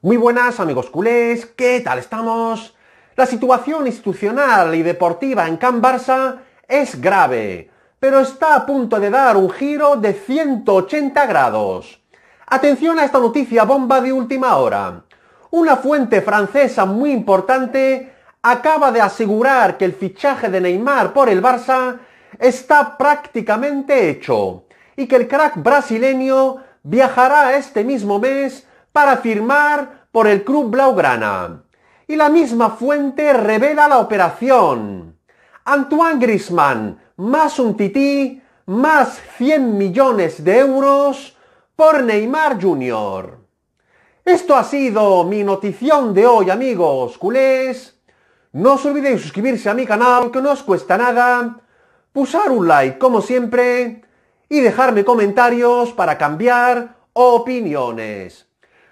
Muy buenas amigos culés, ¿qué tal estamos? La situación institucional y deportiva en Can Barça es grave, pero está a punto de dar un giro de 180 grados. Atención a esta noticia bomba de última hora. Una fuente francesa muy importante acaba de asegurar que el fichaje de Neymar por el Barça está prácticamente hecho y que el crack brasileño viajará este mismo mes para firmar por el club blaugrana. Y la misma fuente revela la operación. Antoine Grisman más un tití, más 100 millones de euros por Neymar Jr. Esto ha sido mi notición de hoy, amigos culés. No os olvidéis suscribirse a mi canal, que no os cuesta nada. Pulsar un like, como siempre. Y dejarme comentarios para cambiar opiniones.